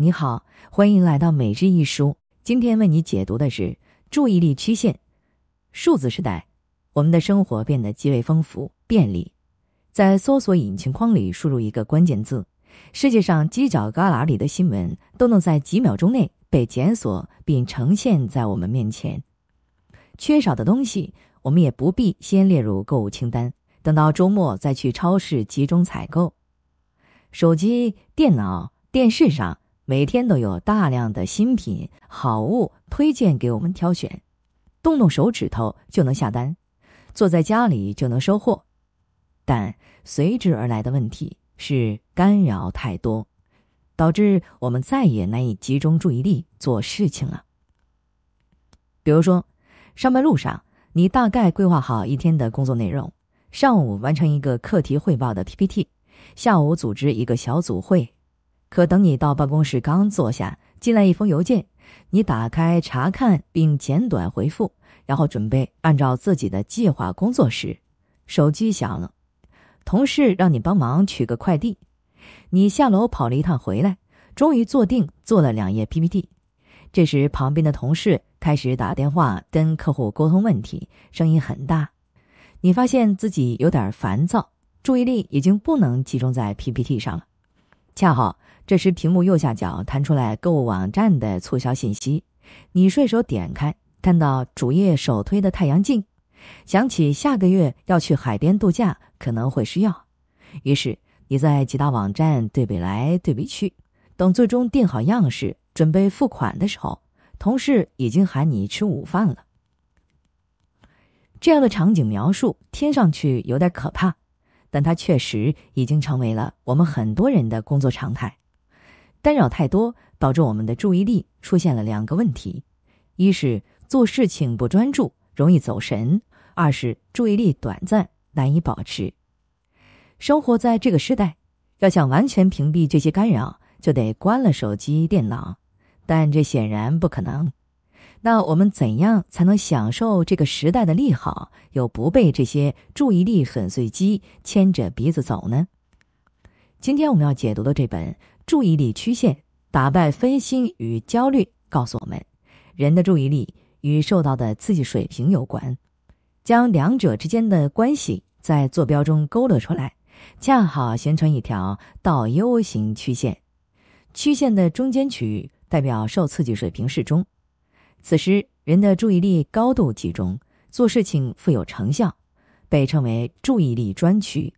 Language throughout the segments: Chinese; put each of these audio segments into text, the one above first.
你好，欢迎来到每日一书。今天为你解读的是注意力曲线。数字时代，我们的生活变得极为丰富、便利。在搜索引擎框里输入一个关键字，世界上犄角旮旯里的新闻都能在几秒钟内被检索并呈现在我们面前。缺少的东西，我们也不必先列入购物清单，等到周末再去超市集中采购。手机、电脑、电视上。每天都有大量的新品好物推荐给我们挑选，动动手指头就能下单，坐在家里就能收货。但随之而来的问题是干扰太多，导致我们再也难以集中注意力做事情了。比如说，上班路上，你大概规划好一天的工作内容：上午完成一个课题汇报的 PPT，下午组织一个小组会。可等你到办公室刚坐下，进来一封邮件，你打开查看并简短回复，然后准备按照自己的计划工作时，手机响了，同事让你帮忙取个快递。你下楼跑了一趟回来，终于坐定，做了两页 PPT。这时旁边的同事开始打电话跟客户沟通问题，声音很大，你发现自己有点烦躁，注意力已经不能集中在 PPT 上了。恰好这时，屏幕右下角弹出来购物网站的促销信息，你顺手点开，看到主页首推的太阳镜，想起下个月要去海边度假，可能会需要，于是你在几大网站对比来对比去，等最终定好样式，准备付款的时候，同事已经喊你吃午饭了。这样的场景描述听上去有点可怕。但它确实已经成为了我们很多人的工作常态。干扰太多，导致我们的注意力出现了两个问题：一是做事情不专注，容易走神；二是注意力短暂，难以保持。生活在这个时代，要想完全屏蔽这些干扰，就得关了手机、电脑，但这显然不可能。那我们怎样才能享受这个时代的利好，又不被这些注意力粉碎机牵着鼻子走呢？今天我们要解读的这本《注意力曲线：打败分心与焦虑》，告诉我们，人的注意力与受到的刺激水平有关，将两者之间的关系在坐标中勾勒出来，恰好形成一条倒 U 型曲线。曲线的中间区域代表受刺激水平适中。此时，人的注意力高度集中，做事情富有成效，被称为注意力专区。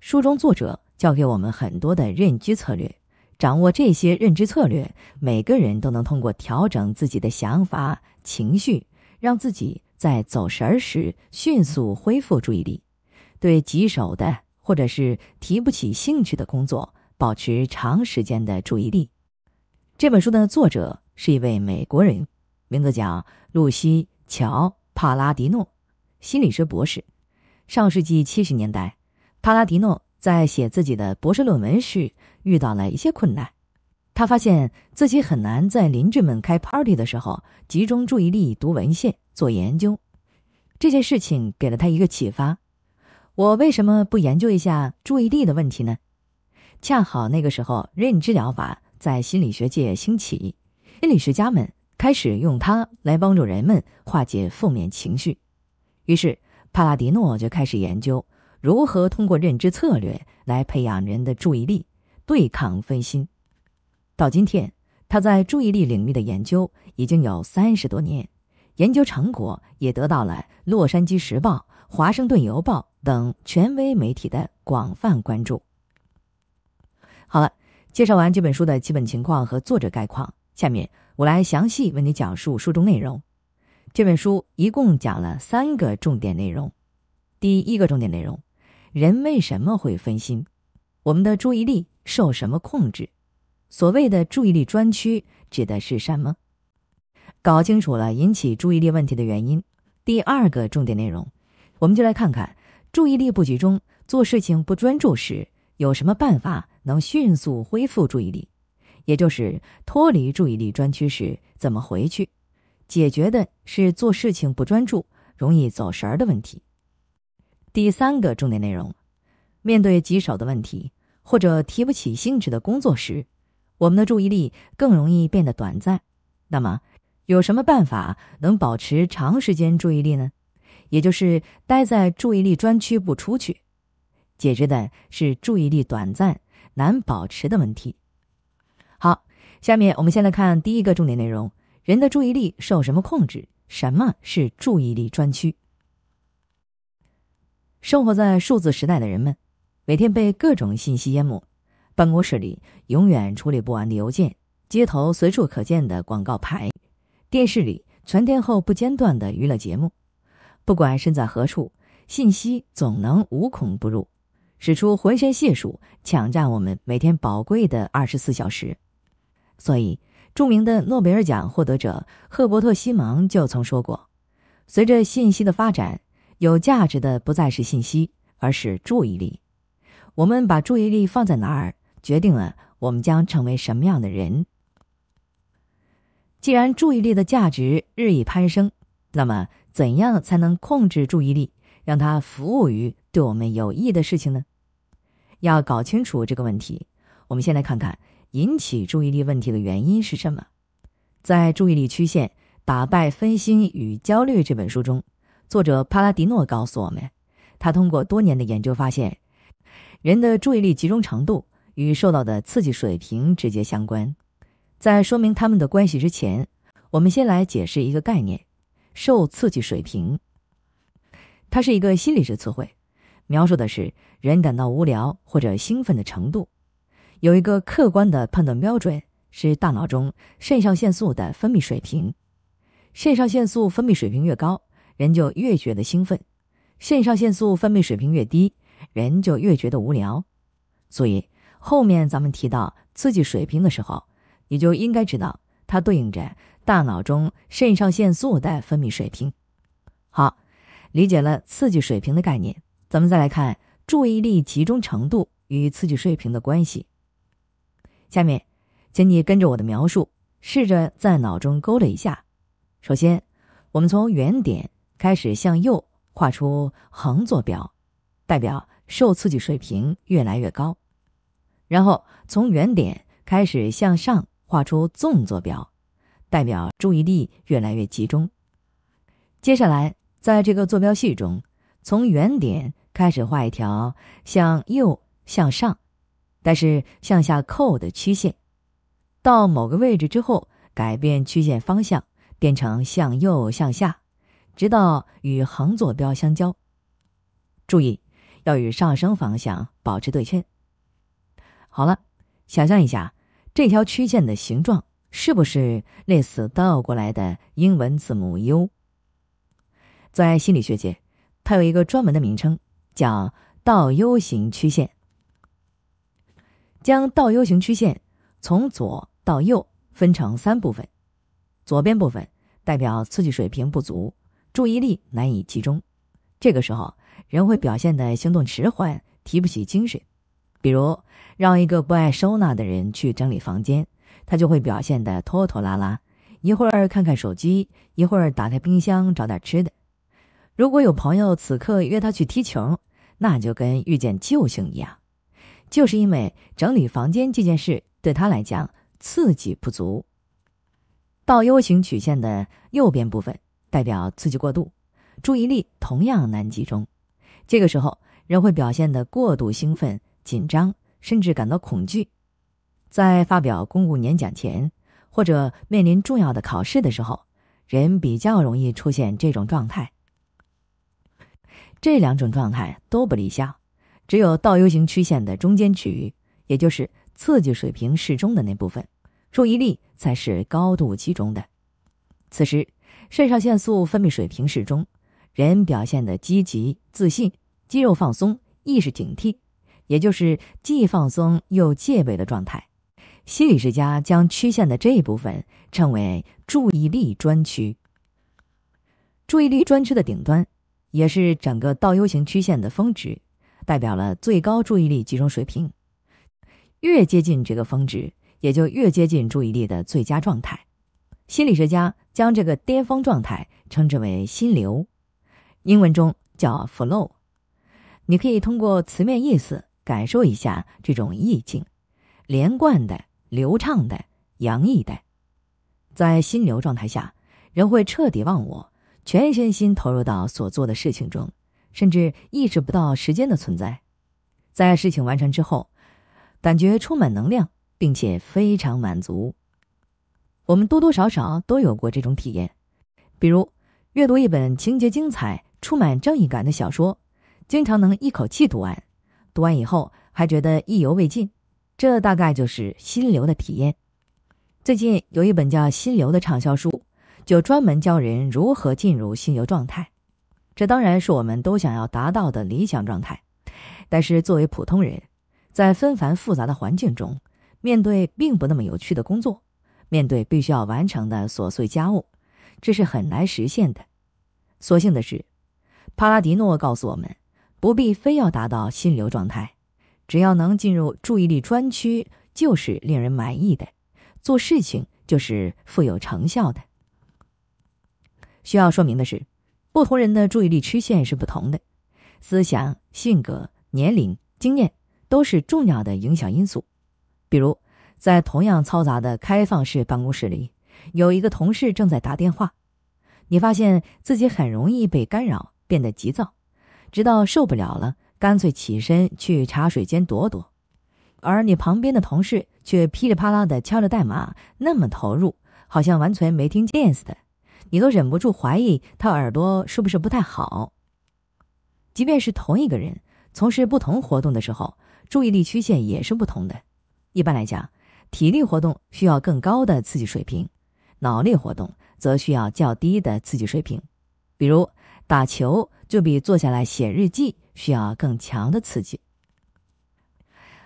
书中作者教给我们很多的认知策略，掌握这些认知策略，每个人都能通过调整自己的想法、情绪，让自己在走神儿时迅速恢复注意力，对棘手的或者是提不起兴趣的工作保持长时间的注意力。这本书的作者是一位美国人。名字叫露西·乔·帕拉迪诺，心理学博士。上世纪七十年代，帕拉迪诺在写自己的博士论文时遇到了一些困难。他发现自己很难在邻居们开 party 的时候集中注意力读文献做研究。这件事情给了他一个启发：我为什么不研究一下注意力的问题呢？恰好那个时候，认知疗法在心理学界兴起，心理学家们。开始用它来帮助人们化解负面情绪，于是帕拉迪诺就开始研究如何通过认知策略来培养人的注意力，对抗分心。到今天，他在注意力领域的研究已经有三十多年，研究成果也得到了《洛杉矶时报》《华盛顿邮报》等权威媒体的广泛关注。好了，介绍完这本书的基本情况和作者概况，下面。我来详细为你讲述书中内容。这本书一共讲了三个重点内容。第一个重点内容：人为什么会分心？我们的注意力受什么控制？所谓的注意力专区指的是什么？搞清楚了引起注意力问题的原因。第二个重点内容，我们就来看看注意力不集中、做事情不专注时，有什么办法能迅速恢复注意力。也就是脱离注意力专区时怎么回去，解决的是做事情不专注、容易走神儿的问题。第三个重点内容，面对棘手的问题或者提不起兴致的工作时，我们的注意力更容易变得短暂。那么，有什么办法能保持长时间注意力呢？也就是待在注意力专区不出去，解决的是注意力短暂难保持的问题。下面我们先来看第一个重点内容：人的注意力受什么控制？什么是注意力专区？生活在数字时代的人们，每天被各种信息淹没。办公室里永远处理不完的邮件，街头随处可见的广告牌，电视里全天候不间断的娱乐节目，不管身在何处，信息总能无孔不入，使出浑身解数，抢占我们每天宝贵的二十四小时。所以，著名的诺贝尔奖获得者赫伯特·西蒙就曾说过：“随着信息的发展，有价值的不再是信息，而是注意力。我们把注意力放在哪儿，决定了我们将成为什么样的人。”既然注意力的价值日益攀升，那么怎样才能控制注意力，让它服务于对我们有益的事情呢？要搞清楚这个问题，我们先来看看。引起注意力问题的原因是什么？在《注意力曲线：打败分心与焦虑》这本书中，作者帕拉迪诺告诉我们，他通过多年的研究发现，人的注意力集中程度与受到的刺激水平直接相关。在说明他们的关系之前，我们先来解释一个概念：受刺激水平。它是一个心理学词汇，描述的是人感到无聊或者兴奋的程度。有一个客观的判断标准是大脑中肾上腺素的分泌水平，肾上腺素分泌水平越高，人就越觉得兴奋；肾上腺素分泌水平越低，人就越觉得无聊。所以后面咱们提到刺激水平的时候，你就应该知道它对应着大脑中肾上腺素的分泌水平。好，理解了刺激水平的概念，咱们再来看注意力集中程度与刺激水平的关系。下面，请你跟着我的描述，试着在脑中勾勒一下。首先，我们从原点开始向右画出横坐标，代表受刺激水平越来越高；然后从原点开始向上画出纵坐标，代表注意力越来越集中。接下来，在这个坐标系中，从原点开始画一条向右向上。但是向下扣的曲线，到某个位置之后，改变曲线方向，变成向右向下，直到与横坐标相交。注意，要与上升方向保持对称。好了，想象一下这条曲线的形状，是不是类似倒过来的英文字母 U？在心理学界，它有一个专门的名称，叫倒 U 型曲线。将倒 U 型曲线从左到右分成三部分，左边部分代表刺激水平不足，注意力难以集中。这个时候，人会表现得行动迟缓，提不起精神。比如，让一个不爱收纳的人去整理房间，他就会表现得拖拖拉拉，一会儿看看手机，一会儿打开冰箱找点吃的。如果有朋友此刻约他去踢球，那就跟遇见救星一样。就是因为整理房间这件事对他来讲刺激不足。倒 U 型曲线的右边部分代表刺激过度，注意力同样难集中。这个时候人会表现的过度兴奋、紧张，甚至感到恐惧。在发表公共演讲前，或者面临重要的考试的时候，人比较容易出现这种状态。这两种状态都不理想。只有倒 U 型曲线的中间区域，也就是刺激水平适中的那部分，注意力才是高度集中的。此时，肾上腺素分泌水平适中，人表现得积极、自信，肌肉放松，意识警惕，也就是既放松又戒备的状态。心理学家将曲线的这一部分称为注意力专区。注意力专区的顶端，也是整个倒 U 型曲线的峰值。代表了最高注意力集中水平，越接近这个峰值，也就越接近注意力的最佳状态。心理学家将这个巅峰状态称之为“心流”，英文中叫 “flow”。你可以通过词面意思感受一下这种意境，连贯的、流畅的、洋溢的。在心流状态下，人会彻底忘我，全身心投入到所做的事情中。甚至意识不到时间的存在，在事情完成之后，感觉充满能量，并且非常满足。我们多多少少都有过这种体验，比如阅读一本情节精彩、充满正义感的小说，经常能一口气读完，读完以后还觉得意犹未尽。这大概就是心流的体验。最近有一本叫《心流》的畅销书，就专门教人如何进入心流状态。这当然是我们都想要达到的理想状态，但是作为普通人，在纷繁复杂的环境中，面对并不那么有趣的工作，面对必须要完成的琐碎家务，这是很难实现的。所幸的是，帕拉迪诺告诉我们，不必非要达到心流状态，只要能进入注意力专区，就是令人满意的，做事情就是富有成效的。需要说明的是。不同人的注意力曲线是不同的，思想、性格、年龄、经验都是重要的影响因素。比如，在同样嘈杂的开放式办公室里，有一个同事正在打电话，你发现自己很容易被干扰，变得急躁，直到受不了了，干脆起身去茶水间躲躲；而你旁边的同事却噼里啪啦地敲着代码，那么投入，好像完全没听见似的。你都忍不住怀疑他耳朵是不是不太好。即便是同一个人从事不同活动的时候，注意力曲线也是不同的。一般来讲，体力活动需要更高的刺激水平，脑力活动则需要较低的刺激水平。比如打球就比坐下来写日记需要更强的刺激。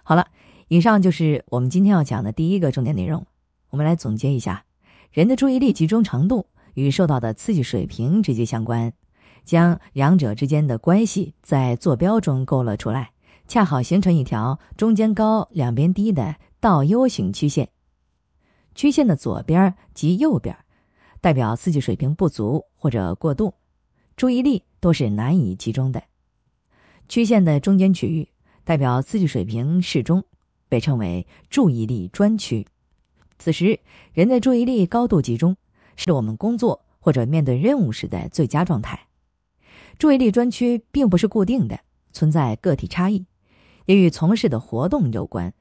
好了，以上就是我们今天要讲的第一个重点内容。我们来总结一下，人的注意力集中程度。与受到的刺激水平直接相关，将两者之间的关系在坐标中勾勒出来，恰好形成一条中间高、两边低的倒 U 型曲线。曲线的左边及右边代表刺激水平不足或者过度，注意力都是难以集中的。曲线的中间区域代表刺激水平适中，被称为注意力专区，此时人的注意力高度集中。是我们工作或者面对任务时的最佳状态。注意力专区并不是固定的，存在个体差异，也与从事的活动有关。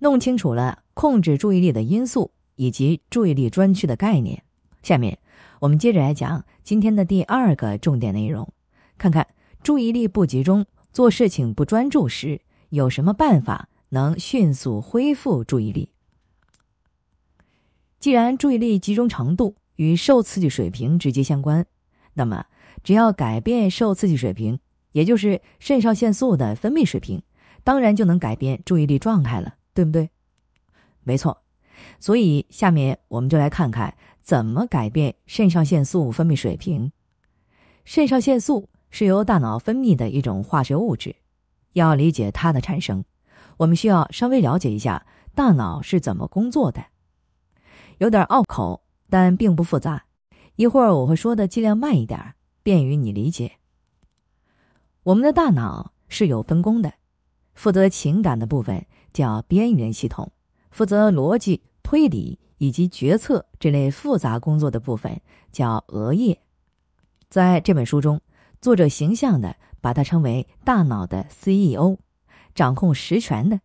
弄清楚了控制注意力的因素以及注意力专区的概念，下面我们接着来讲今天的第二个重点内容：看看注意力不集中、做事情不专注时，有什么办法能迅速恢复注意力。既然注意力集中程度与受刺激水平直接相关，那么只要改变受刺激水平，也就是肾上腺素的分泌水平，当然就能改变注意力状态了，对不对？没错。所以下面我们就来看看怎么改变肾上腺素分泌水平。肾上腺素是由大脑分泌的一种化学物质。要理解它的产生，我们需要稍微了解一下大脑是怎么工作的。有点拗口，但并不复杂。一会儿我会说的尽量慢一点，便于你理解。我们的大脑是有分工的，负责情感的部分叫边缘系统，负责逻辑推理以及决策这类复杂工作的部分叫额叶。在这本书中，作者形象地把它称为大脑的 CEO，掌控实权的。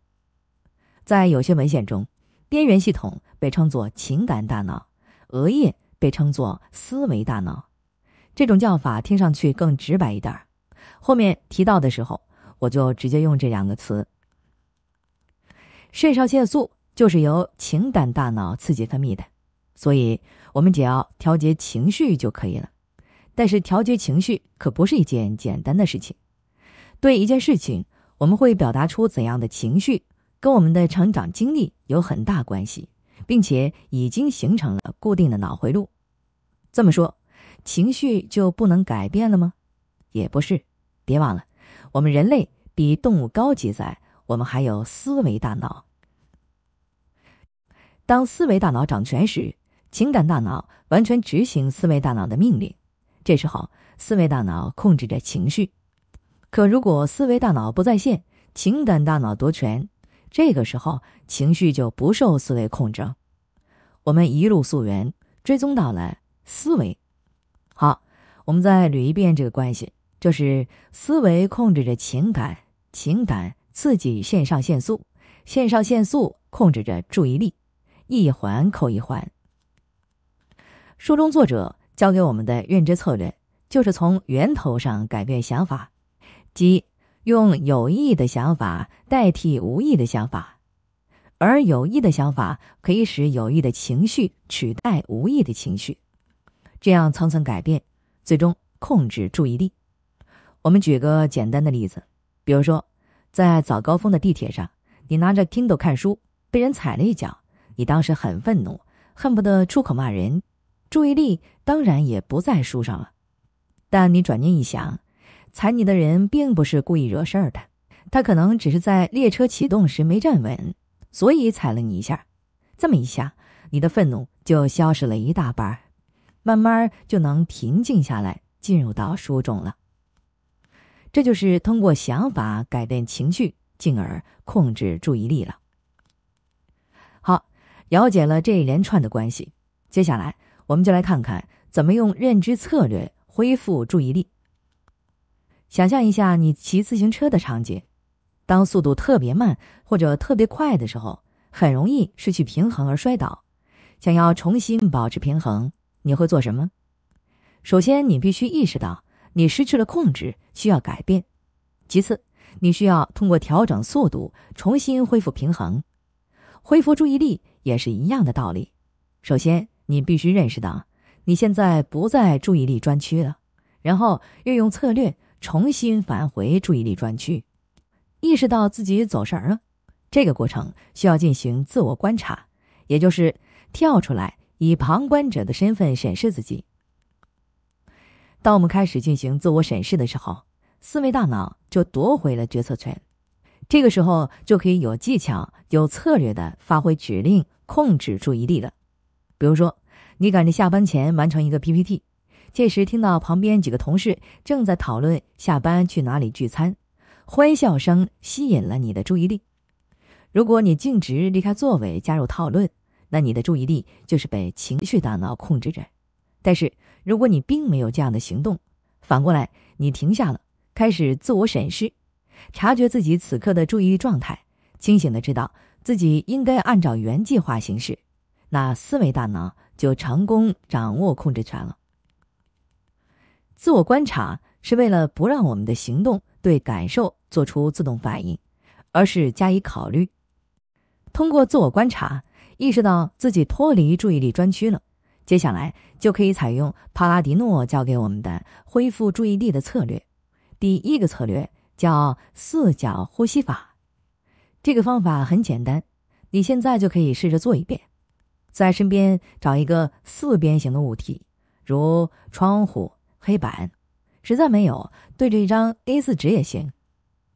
在有些文献中，边缘系统。被称作情感大脑，额叶被称作思维大脑，这种叫法听上去更直白一点儿。后面提到的时候，我就直接用这两个词。肾上腺素就是由情感大脑刺激分泌的，所以我们只要调节情绪就可以了。但是调节情绪可不是一件简单的事情。对一件事情，我们会表达出怎样的情绪，跟我们的成长经历有很大关系。并且已经形成了固定的脑回路，这么说，情绪就不能改变了吗？也不是，别忘了，我们人类比动物高级，在我们还有思维大脑。当思维大脑掌权时，情感大脑完全执行思维大脑的命令，这时候思维大脑控制着情绪。可如果思维大脑不在线，情感大脑夺权。这个时候，情绪就不受思维控制。我们一路溯源，追踪到了思维。好，我们再捋一遍这个关系：就是思维控制着情感，情感刺激肾上腺素，肾上腺素控制着注意力，一环扣一环。书中作者教给我们的认知策略，就是从源头上改变想法，即。用有意的想法代替无意的想法，而有意的想法可以使有意的情绪取代无意的情绪，这样层层改变，最终控制注意力。我们举个简单的例子，比如说，在早高峰的地铁上，你拿着 Kindle 看书，被人踩了一脚，你当时很愤怒，恨不得出口骂人，注意力当然也不在书上了。但你转念一想。踩你的人并不是故意惹事儿的，他可能只是在列车启动时没站稳，所以踩了你一下。这么一下，你的愤怒就消失了一大半，慢慢就能平静下来，进入到书中了。这就是通过想法改变情绪，进而控制注意力了。好，了解了这一连串的关系，接下来我们就来看看怎么用认知策略恢复注意力。想象一下你骑自行车的场景，当速度特别慢或者特别快的时候，很容易失去平衡而摔倒。想要重新保持平衡，你会做什么？首先，你必须意识到你失去了控制，需要改变。其次，你需要通过调整速度重新恢复平衡。恢复注意力也是一样的道理。首先，你必须认识到你现在不在注意力专区了，然后运用策略。重新返回注意力专区，意识到自己走神了。这个过程需要进行自我观察，也就是跳出来，以旁观者的身份审视自己。当我们开始进行自我审视的时候，思维大脑就夺回了决策权。这个时候就可以有技巧、有策略的发挥指令控制注意力了。比如说，你赶着下班前完成一个 PPT。届时，听到旁边几个同事正在讨论下班去哪里聚餐，欢笑声吸引了你的注意力。如果你径直离开座位加入讨论，那你的注意力就是被情绪大脑控制着。但是，如果你并没有这样的行动，反过来你停下了，开始自我审视，察觉自己此刻的注意状态，清醒的知道自己应该按照原计划行事，那思维大脑就成功掌握控制权了。自我观察是为了不让我们的行动对感受做出自动反应，而是加以考虑。通过自我观察，意识到自己脱离注意力专区了，接下来就可以采用帕拉迪诺教给我们的恢复注意力的策略。第一个策略叫四角呼吸法，这个方法很简单，你现在就可以试着做一遍。在身边找一个四边形的物体，如窗户。黑板，实在没有，对着一张 A 四纸也行。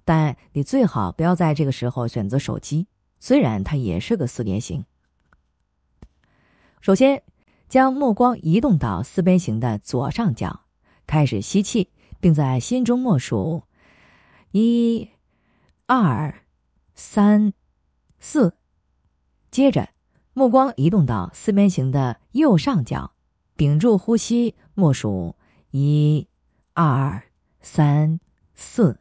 但你最好不要在这个时候选择手机，虽然它也是个四边形。首先，将目光移动到四边形的左上角，开始吸气，并在心中默数一、二、三、四。接着，目光移动到四边形的右上角，屏住呼吸，默数。一二三四，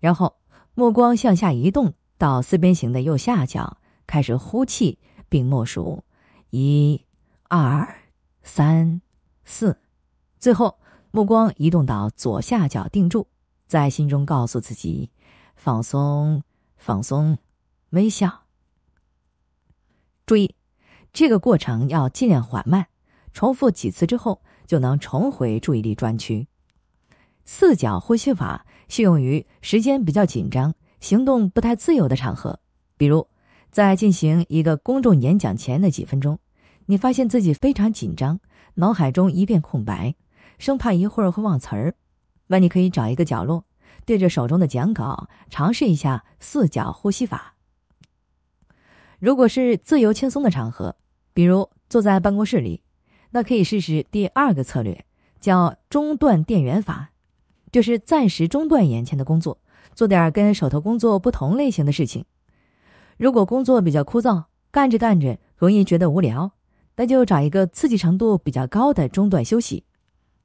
然后目光向下移动到四边形的右下角，开始呼气，并默数一二三四。最后，目光移动到左下角，定住在心中告诉自己：放松，放松，微笑。注意，这个过程要尽量缓慢。重复几次之后。就能重回注意力专区。四角呼吸法适用于时间比较紧张、行动不太自由的场合，比如在进行一个公众演讲前的几分钟，你发现自己非常紧张，脑海中一片空白，生怕一会儿会忘词儿，那你可以找一个角落，对着手中的讲稿尝试一下四角呼吸法。如果是自由轻松的场合，比如坐在办公室里。那可以试试第二个策略，叫中断电源法，就是暂时中断眼前的工作，做点跟手头工作不同类型的事情。如果工作比较枯燥，干着干着容易觉得无聊，那就找一个刺激程度比较高的中断休息。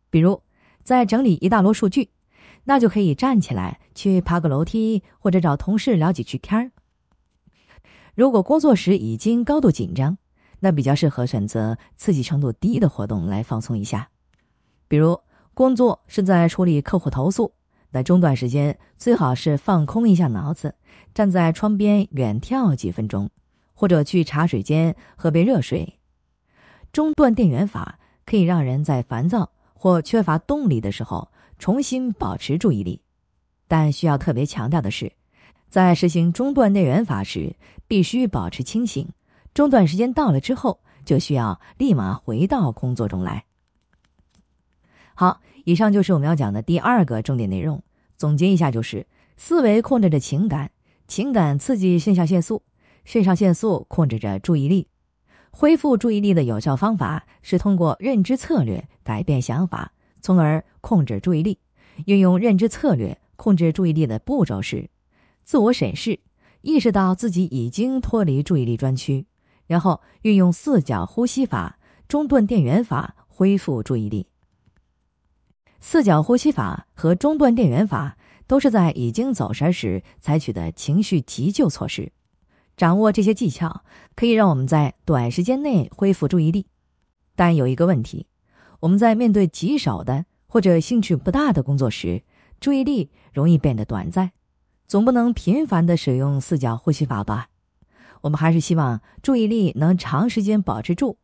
比如在整理一大摞数据，那就可以站起来去爬个楼梯，或者找同事聊几句天儿。如果工作时已经高度紧张，那比较适合选择刺激程度低的活动来放松一下，比如工作是在处理客户投诉，那中断时间最好是放空一下脑子，站在窗边远眺几分钟，或者去茶水间喝杯热水。中断电源法可以让人在烦躁或缺乏动力的时候重新保持注意力，但需要特别强调的是，在实行中断电源法时，必须保持清醒。中断时间到了之后，就需要立马回到工作中来。好，以上就是我们要讲的第二个重点内容。总结一下，就是思维控制着情感，情感刺激肾上腺素，肾上腺素控制着注意力。恢复注意力的有效方法是通过认知策略改变想法，从而控制注意力。运用认知策略控制注意力的步骤是：自我审视，意识到自己已经脱离注意力专区。然后运用四角呼吸法、中断电源法恢复注意力。四角呼吸法和中断电源法都是在已经走神时采取的情绪急救措施。掌握这些技巧，可以让我们在短时间内恢复注意力。但有一个问题，我们在面对极少的或者兴趣不大的工作时，注意力容易变得短暂，总不能频繁的使用四角呼吸法吧？我们还是希望注意力能长时间保持住，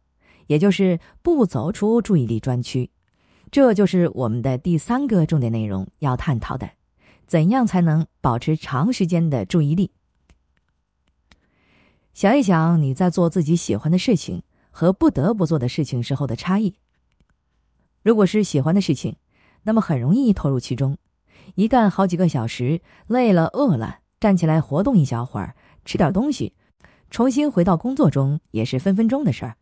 也就是不走出注意力专区。这就是我们的第三个重点内容要探讨的：怎样才能保持长时间的注意力？想一想你在做自己喜欢的事情和不得不做的事情时候的差异。如果是喜欢的事情，那么很容易投入其中，一干好几个小时，累了、饿了，站起来活动一小会儿，吃点东西。重新回到工作中也是分分钟的事儿，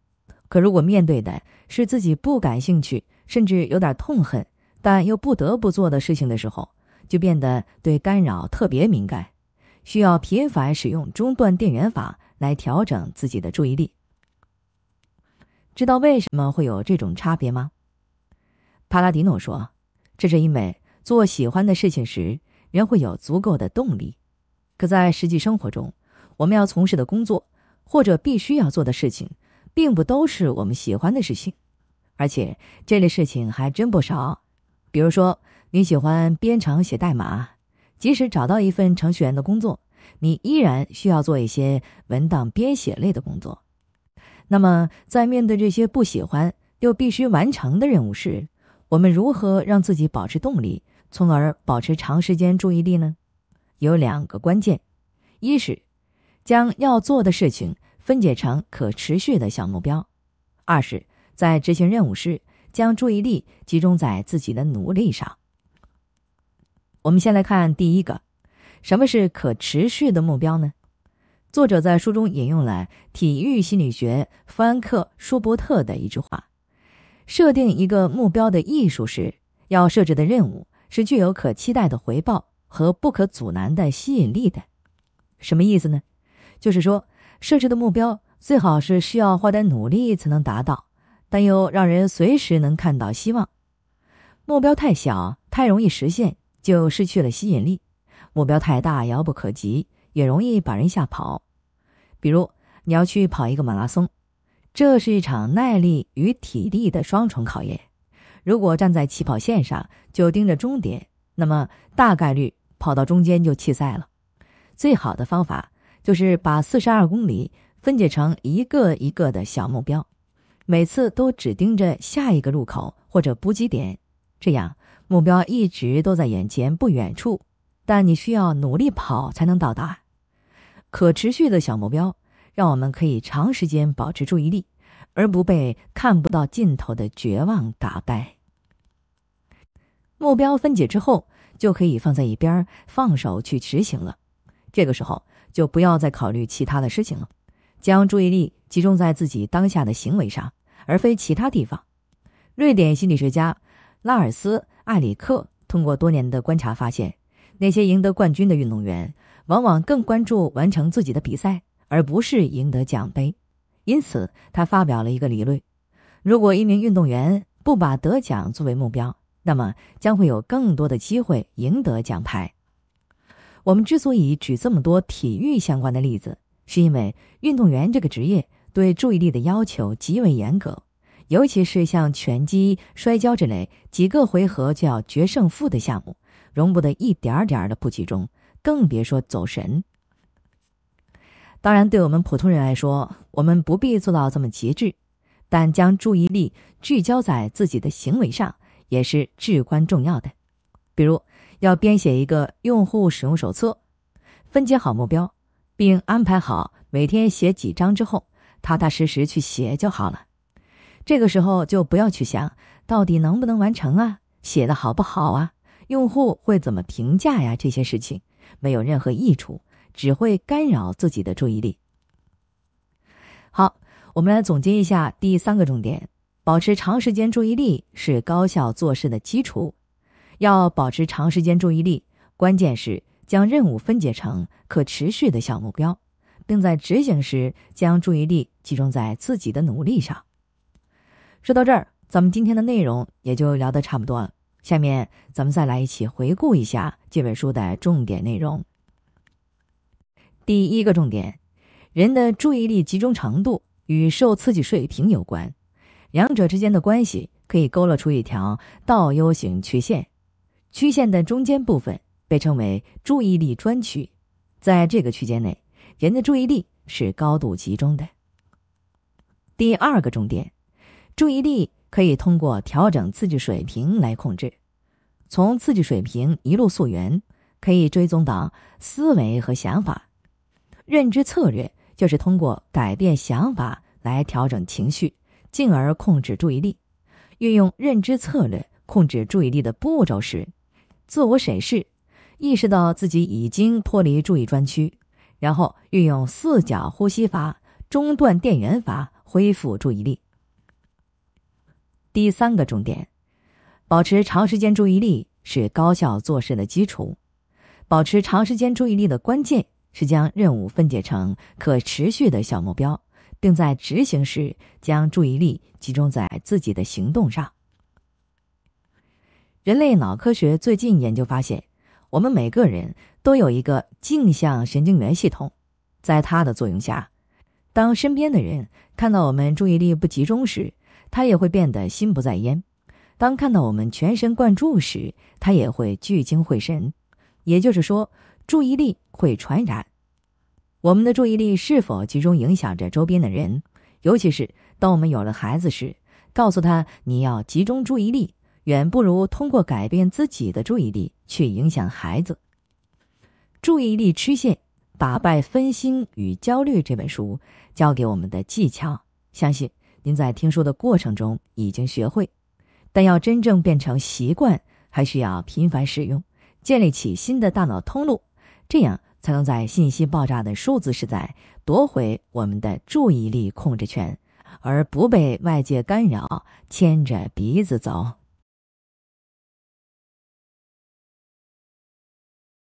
可如果面对的是自己不感兴趣，甚至有点痛恨，但又不得不做的事情的时候，就变得对干扰特别敏感，需要频繁使用中断电源法来调整自己的注意力。知道为什么会有这种差别吗？帕拉迪诺说，这是因为做喜欢的事情时，人会有足够的动力，可在实际生活中。我们要从事的工作，或者必须要做的事情，并不都是我们喜欢的事情，而且这类事情还真不少。比如说，你喜欢编程写代码，即使找到一份程序员的工作，你依然需要做一些文档编写类的工作。那么，在面对这些不喜欢又必须完成的任务时，我们如何让自己保持动力，从而保持长时间注意力呢？有两个关键，一是。将要做的事情分解成可持续的小目标。二是，在执行任务时，将注意力集中在自己的努力上。我们先来看第一个，什么是可持续的目标呢？作者在书中引用了体育心理学弗兰克舒伯特的一句话：“设定一个目标的艺术是要设置的任务是具有可期待的回报和不可阻拦的吸引力的。”什么意思呢？就是说，设置的目标最好是需要花点努力才能达到，但又让人随时能看到希望。目标太小，太容易实现，就失去了吸引力；目标太大，遥不可及，也容易把人吓跑。比如，你要去跑一个马拉松，这是一场耐力与体力的双重考验。如果站在起跑线上就盯着终点，那么大概率跑到中间就弃赛了。最好的方法。就是把四十二公里分解成一个一个的小目标，每次都只盯着下一个路口或者补给点，这样目标一直都在眼前不远处，但你需要努力跑才能到达。可持续的小目标，让我们可以长时间保持注意力，而不被看不到尽头的绝望打败。目标分解之后，就可以放在一边，放手去执行了。这个时候。就不要再考虑其他的事情了，将注意力集中在自己当下的行为上，而非其他地方。瑞典心理学家拉尔斯·艾里克通过多年的观察发现，那些赢得冠军的运动员往往更关注完成自己的比赛，而不是赢得奖杯。因此，他发表了一个理论：如果一名运动员不把得奖作为目标，那么将会有更多的机会赢得奖牌。我们之所以举这么多体育相关的例子，是因为运动员这个职业对注意力的要求极为严格，尤其是像拳击、摔跤之类几个回合就要决胜负的项目，容不得一点点的不集中，更别说走神。当然，对我们普通人来说，我们不必做到这么极致，但将注意力聚焦在自己的行为上也是至关重要的，比如。要编写一个用户使用手册，分解好目标，并安排好每天写几章之后，踏踏实实去写就好了。这个时候就不要去想到底能不能完成啊，写的好不好啊，用户会怎么评价呀？这些事情没有任何益处，只会干扰自己的注意力。好，我们来总结一下第三个重点：保持长时间注意力是高效做事的基础。要保持长时间注意力，关键是将任务分解成可持续的小目标，并在执行时将注意力集中在自己的努力上。说到这儿，咱们今天的内容也就聊得差不多了。下面咱们再来一起回顾一下这本书的重点内容。第一个重点：人的注意力集中程度与受刺激水平有关，两者之间的关系可以勾勒出一条倒 U 型曲线。曲线的中间部分被称为注意力专区，在这个区间内，人的注意力是高度集中的。第二个重点，注意力可以通过调整刺激水平来控制。从刺激水平一路溯源，可以追踪到思维和想法。认知策略就是通过改变想法来调整情绪，进而控制注意力。运用认知策略控制注意力的步骤是。自我审视，意识到自己已经脱离注意专区，然后运用四角呼吸法、中断电源法恢复注意力。第三个重点，保持长时间注意力是高效做事的基础。保持长时间注意力的关键是将任务分解成可持续的小目标，并在执行时将注意力集中在自己的行动上。人类脑科学最近研究发现，我们每个人都有一个镜像神经元系统，在它的作用下，当身边的人看到我们注意力不集中时，他也会变得心不在焉；当看到我们全神贯注时，他也会聚精会神。也就是说，注意力会传染。我们的注意力是否集中，影响着周边的人，尤其是当我们有了孩子时，告诉他你要集中注意力。远不如通过改变自己的注意力去影响孩子。《注意力曲线：打败分心与焦虑》这本书教给我们的技巧，相信您在听书的过程中已经学会，但要真正变成习惯，还需要频繁使用，建立起新的大脑通路，这样才能在信息爆炸的数字时代夺回我们的注意力控制权，而不被外界干扰牵着鼻子走。